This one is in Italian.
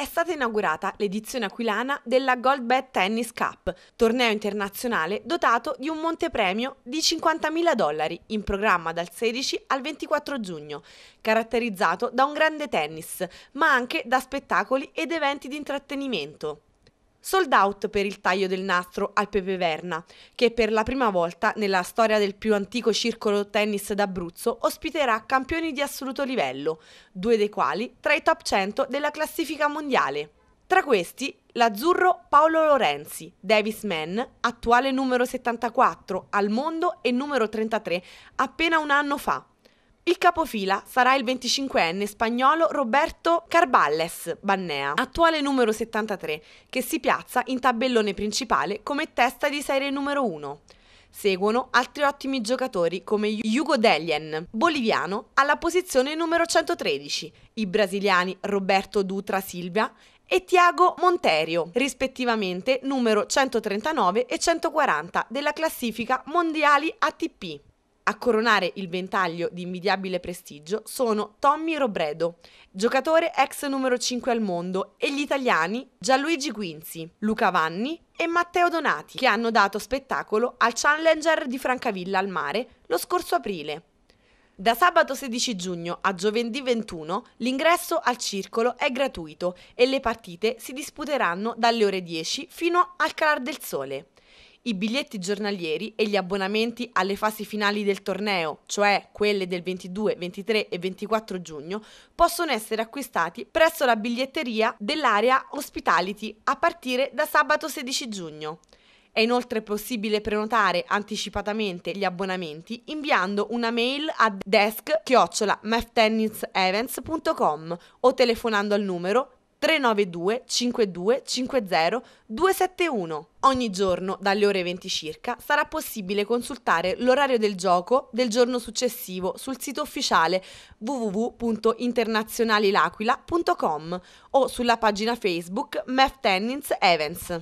è stata inaugurata l'edizione aquilana della Gold Goldbet Tennis Cup, torneo internazionale dotato di un montepremio di 50.000 dollari in programma dal 16 al 24 giugno, caratterizzato da un grande tennis, ma anche da spettacoli ed eventi di intrattenimento. Sold out per il taglio del nastro al Pepe Verna, che per la prima volta nella storia del più antico circolo tennis d'Abruzzo ospiterà campioni di assoluto livello, due dei quali tra i top 100 della classifica mondiale. Tra questi l'azzurro Paolo Lorenzi, Davis Man, attuale numero 74 al mondo e numero 33 appena un anno fa. Il capofila sarà il 25enne spagnolo Roberto Carballes Bannea, attuale numero 73, che si piazza in tabellone principale come testa di serie numero 1. Seguono altri ottimi giocatori come Hugo Delien, boliviano, alla posizione numero 113, i brasiliani Roberto Dutra Silvia e Tiago Monterio, rispettivamente numero 139 e 140 della classifica mondiali ATP. A coronare il ventaglio di invidiabile prestigio sono Tommy Robredo, giocatore ex numero 5 al mondo, e gli italiani Gianluigi Quinzi, Luca Vanni e Matteo Donati, che hanno dato spettacolo al Challenger di Francavilla al mare lo scorso aprile. Da sabato 16 giugno a giovedì 21 l'ingresso al circolo è gratuito e le partite si disputeranno dalle ore 10 fino al calar del sole i biglietti giornalieri e gli abbonamenti alle fasi finali del torneo, cioè quelle del 22, 23 e 24 giugno, possono essere acquistati presso la biglietteria dell'area Hospitality a partire da sabato 16 giugno. È inoltre possibile prenotare anticipatamente gli abbonamenti inviando una mail a desk-meftennisevents.com o telefonando al numero 392 52 50 271. Ogni giorno, dalle ore 20 circa, sarà possibile consultare l'orario del gioco del giorno successivo sul sito ufficiale www.internazionalilaquila.com o sulla pagina Facebook Mef Tennis Events.